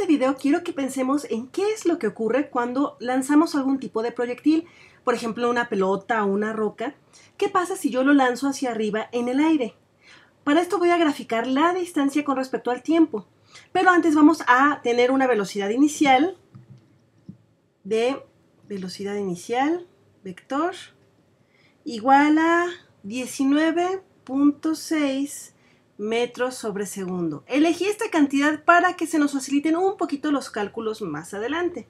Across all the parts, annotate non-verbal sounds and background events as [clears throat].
este video quiero que pensemos en qué es lo que ocurre cuando lanzamos algún tipo de proyectil, por ejemplo una pelota o una roca. ¿Qué pasa si yo lo lanzo hacia arriba en el aire? Para esto voy a graficar la distancia con respecto al tiempo, pero antes vamos a tener una velocidad inicial de velocidad inicial, vector, igual a 19.6 metros sobre segundo. Elegí esta cantidad para que se nos faciliten un poquito los cálculos más adelante.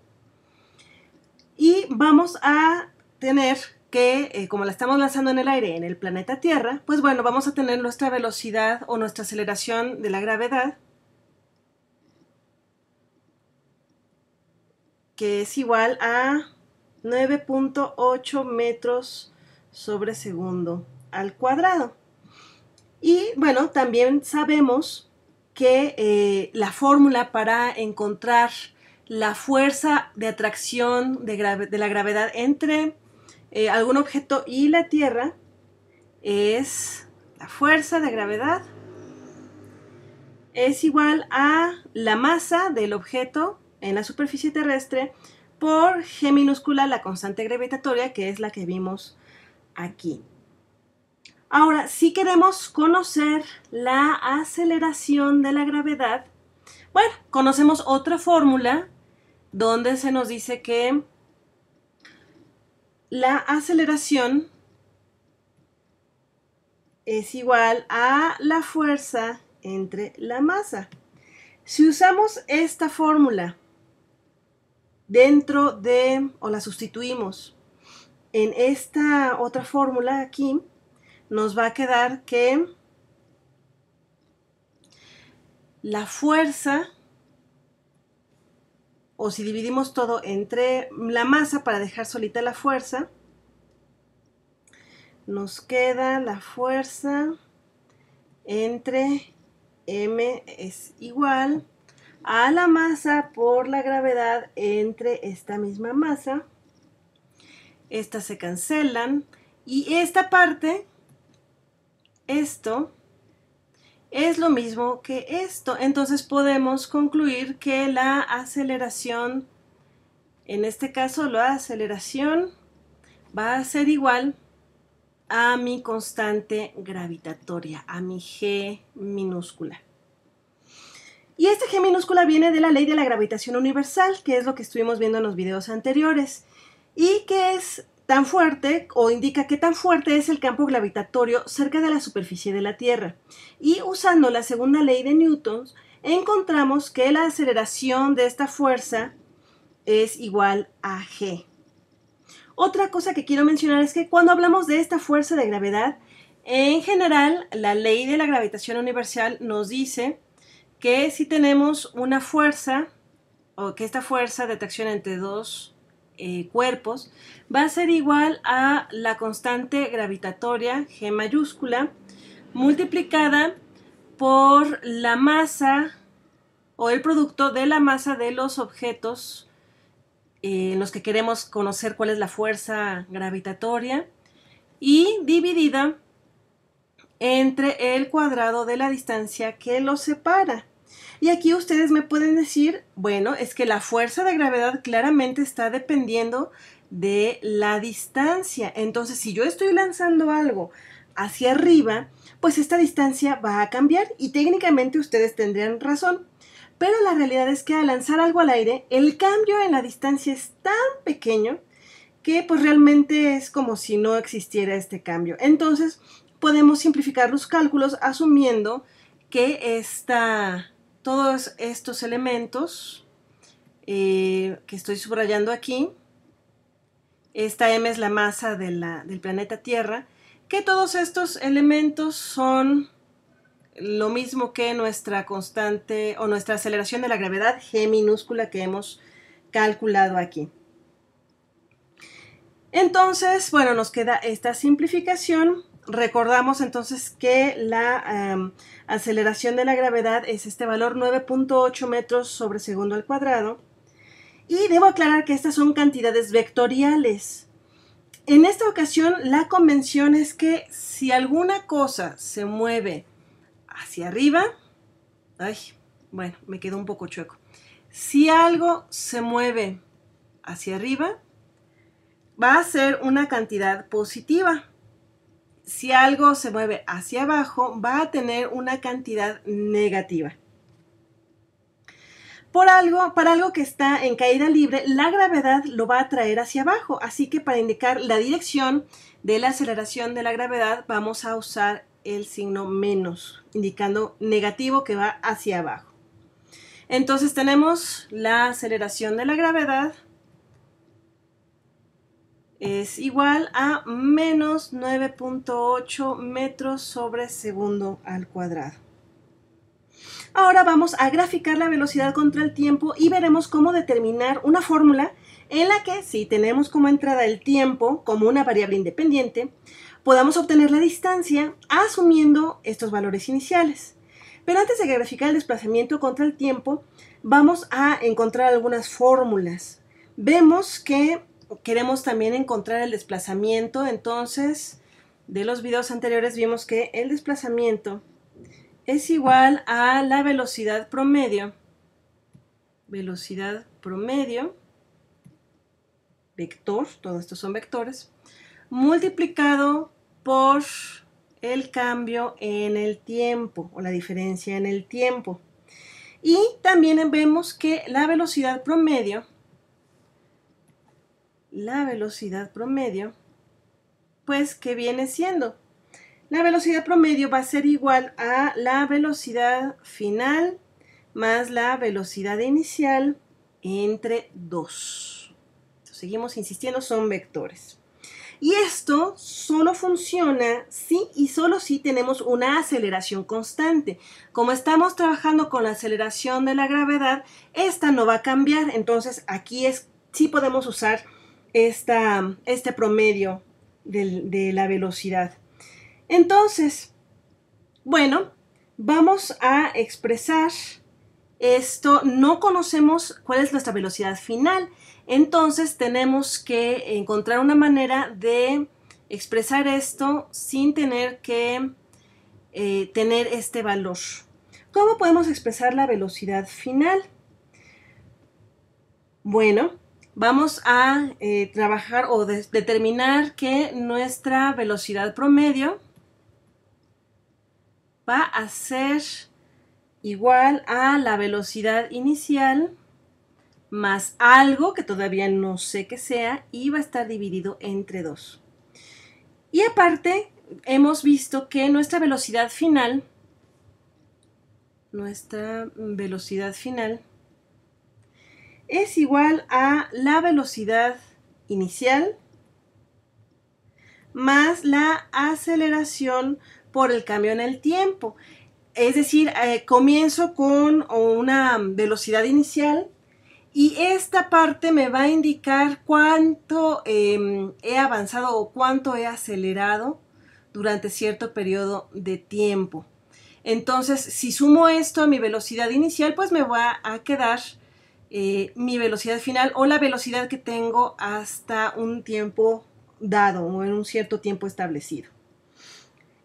Y vamos a tener que, eh, como la estamos lanzando en el aire, en el planeta Tierra, pues bueno, vamos a tener nuestra velocidad o nuestra aceleración de la gravedad, que es igual a 9.8 metros sobre segundo al cuadrado. Y bueno, también sabemos que eh, la fórmula para encontrar la fuerza de atracción de, la gravedad entre eh, algún objeto y la Tierra es la fuerza de gravedad es igual a la masa del objeto en la superficie terrestre por g minúscula la constante gravitatoria que es la que vimos aquí. Ahora, si queremos conocer la aceleración de la gravedad, bueno, conocemos otra fórmula donde se nos dice que la aceleración es igual a la fuerza entre la masa. Si usamos esta fórmula dentro de, o la sustituimos en esta otra fórmula aquí, nos va a quedar que la fuerza, o si dividimos todo entre la masa para dejar solita la fuerza, nos queda la fuerza entre m es igual a la masa por la gravedad entre esta misma masa. Estas se cancelan y esta parte esto es lo mismo que esto. Entonces podemos concluir que la aceleración, en este caso la aceleración, va a ser igual a mi constante gravitatoria, a mi g minúscula. Y este g minúscula viene de la ley de la gravitación universal, que es lo que estuvimos viendo en los videos anteriores, y que es tan fuerte o indica que tan fuerte es el campo gravitatorio cerca de la superficie de la Tierra. Y usando la segunda ley de Newton, encontramos que la aceleración de esta fuerza es igual a g. Otra cosa que quiero mencionar es que cuando hablamos de esta fuerza de gravedad, en general la ley de la gravitación universal nos dice que si tenemos una fuerza o que esta fuerza de atracción entre dos eh, cuerpos va a ser igual a la constante gravitatoria G mayúscula multiplicada por la masa o el producto de la masa de los objetos en eh, los que queremos conocer cuál es la fuerza gravitatoria y dividida entre el cuadrado de la distancia que los separa. Y aquí ustedes me pueden decir, bueno, es que la fuerza de gravedad claramente está dependiendo de la distancia. Entonces, si yo estoy lanzando algo hacia arriba, pues esta distancia va a cambiar y técnicamente ustedes tendrían razón. Pero la realidad es que al lanzar algo al aire, el cambio en la distancia es tan pequeño que pues realmente es como si no existiera este cambio. Entonces, podemos simplificar los cálculos asumiendo que esta todos estos elementos eh, que estoy subrayando aquí, esta M es la masa del planeta Tierra, que todos estos elementos son lo mismo que nuestra constante o nuestra aceleración de la gravedad G minúscula que hemos calculado aquí. Entonces, bueno, nos queda esta simplificación recordamos entonces que la aceleración de la gravedad es este valor 9.8 metros sobre segundo al cuadrado. Y debo aclarar que estas son cantidades vectoriales. En esta ocasión, la convención es que si alguna cosa se mueve hacia arriba, ay, bueno, me quedo un poco chueco. Si algo se mueve hacia arriba, va a ser una cantidad positiva si algo se mueve hacia abajo, va a tener una cantidad negativa. Por algo, para algo que está en caída libre, la gravedad lo va a traer hacia abajo. Así que para indicar la dirección de la aceleración de la gravedad, vamos a usar el signo menos, indicando negativo que va hacia abajo. Entonces tenemos la aceleración de la gravedad es igual a menos 9.8 metros sobre segundo al cuadrado. Ahora vamos a graficar la velocidad contra el tiempo y veremos cómo determinar una fórmula en la que si tenemos como entrada el tiempo como una variable independiente, podamos obtener la distancia asumiendo estos valores iniciales. Pero antes de graficar el desplazamiento contra el tiempo, vamos a encontrar algunas fórmulas. Vemos que queremos también encontrar el desplazamiento. Entonces, de los videos anteriores vimos que el desplazamiento es igual a la velocidad promedio. Velocidad promedio, vector, todos estos son vectores, multiplicado por el cambio en el tiempo o la diferencia en el tiempo. Y también vemos que la velocidad promedio la velocidad promedio, pues, ¿qué viene siendo? La velocidad promedio va a ser igual a la velocidad final más la velocidad inicial entre 2. Seguimos insistiendo, son vectores. Y esto solo funciona si y solo si tenemos una aceleración constante. Como estamos trabajando con la aceleración de la gravedad, esta no va a cambiar. Entonces aquí es, sí podemos usar esta, este promedio de, la velocidad. Entonces, bueno, vamos a expresar esto. No conocemos cuál es nuestra velocidad final. Entonces tenemos que encontrar una manera de expresar esto sin tener que eh, tener este valor. ¿Cómo podemos expresar la velocidad final? Bueno, vamos a eh, trabajar o determinar que nuestra velocidad promedio va a ser igual a la velocidad inicial más algo que todavía no sé que sea y va a estar dividido entre 2. Y aparte, hemos visto que nuestra velocidad final, nuestra velocidad final, es igual a la velocidad inicial más la aceleración por el cambio en el tiempo. Es decir, eh, comienzo con una velocidad inicial y esta parte me va a indicar cuánto em, he avanzado o cuánto he acelerado durante cierto periodo de tiempo. Entonces, si sumo esto a mi velocidad inicial, pues me va a quedar eh, mi velocidad final o la velocidad que tengo hasta un tiempo dado o en un cierto tiempo establecido.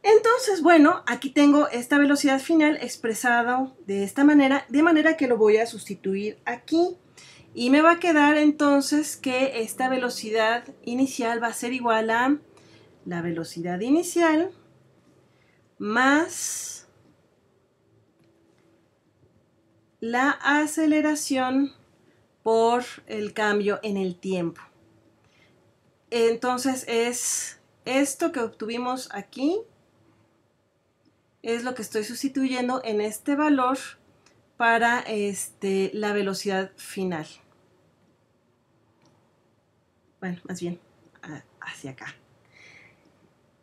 Entonces, bueno, aquí tengo esta velocidad final expresado de esta manera, de manera que lo voy a sustituir aquí. Y me va a quedar entonces que esta velocidad inicial va a ser igual a la velocidad inicial más la aceleración por el cambio en el tiempo. Entonces es esto que obtuvimos aquí, es lo que estoy sustituyendo en este valor para este, la velocidad final. Bueno, más bien hacia acá.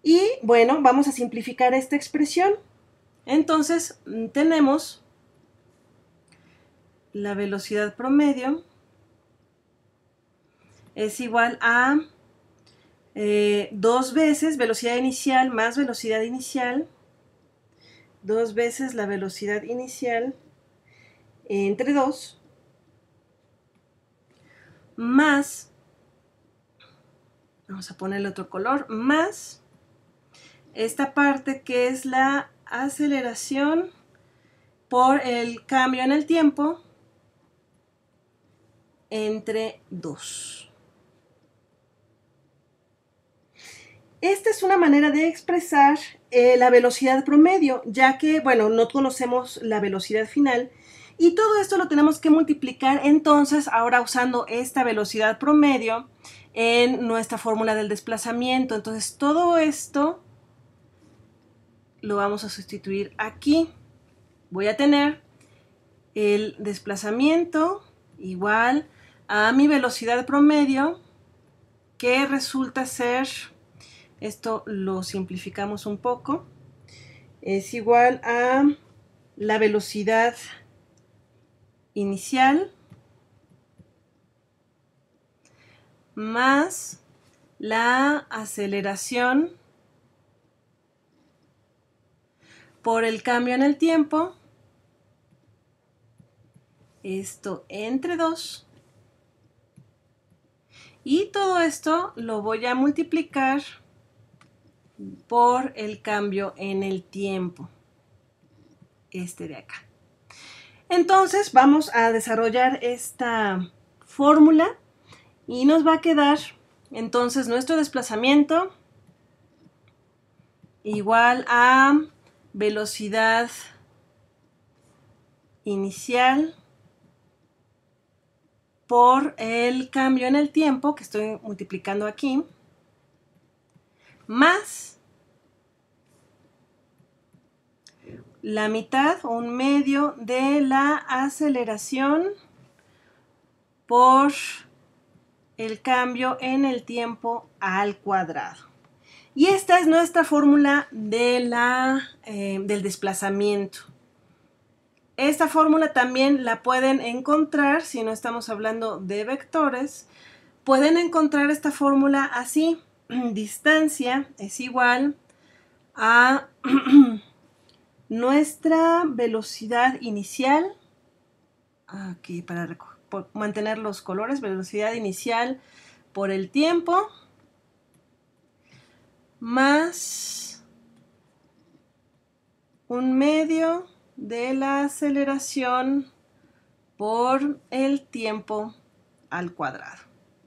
Y bueno, vamos a simplificar esta expresión. Entonces mm, tenemos la velocidad promedio es igual a eh, dos veces velocidad inicial más velocidad inicial, dos veces la velocidad inicial entre 2 más, vamos a ponerle otro color, más esta parte que es la aceleración por el cambio en el tiempo entre 2. Esta es una manera de expresar eh, la velocidad promedio, ya que, bueno, no conocemos la velocidad final. Y todo esto lo tenemos que multiplicar entonces ahora usando esta velocidad promedio en nuestra fórmula del desplazamiento. Entonces todo esto lo vamos a sustituir aquí. Voy a tener el desplazamiento igual a mi velocidad promedio, que resulta ser, esto lo simplificamos un poco, es igual a la velocidad inicial más la aceleración por el cambio en el tiempo, esto entre 2, y todo esto lo voy a multiplicar por el cambio en el tiempo. Este de acá. Entonces vamos a desarrollar esta fórmula y nos va a quedar entonces nuestro desplazamiento igual a velocidad inicial por el cambio en el tiempo que estoy multiplicando aquí, más la mitad o un medio de la aceleración por el cambio en el tiempo al cuadrado. Y esta es nuestra fórmula de eh, del desplazamiento. Esta fórmula también la pueden encontrar, si no estamos hablando de vectores, pueden encontrar esta fórmula así. [clears throat] Distancia es igual a [clears throat] nuestra velocidad inicial, aquí para mantener los colores, velocidad inicial por el tiempo, más un medio de la aceleración por el tiempo al cuadrado.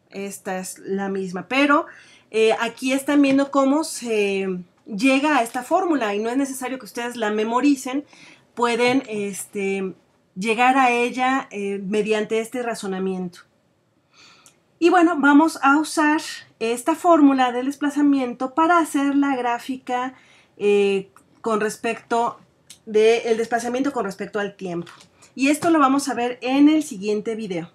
Esta es la misma, pero eh, aquí están viendo cómo se llega a esta fórmula y no es necesario que ustedes la memoricen, pueden este, llegar a ella eh, mediante este razonamiento. Y bueno, vamos a usar esta fórmula del desplazamiento para hacer la gráfica eh, con respecto del desplazamiento con respecto al tiempo. Y esto lo vamos a ver en el siguiente video.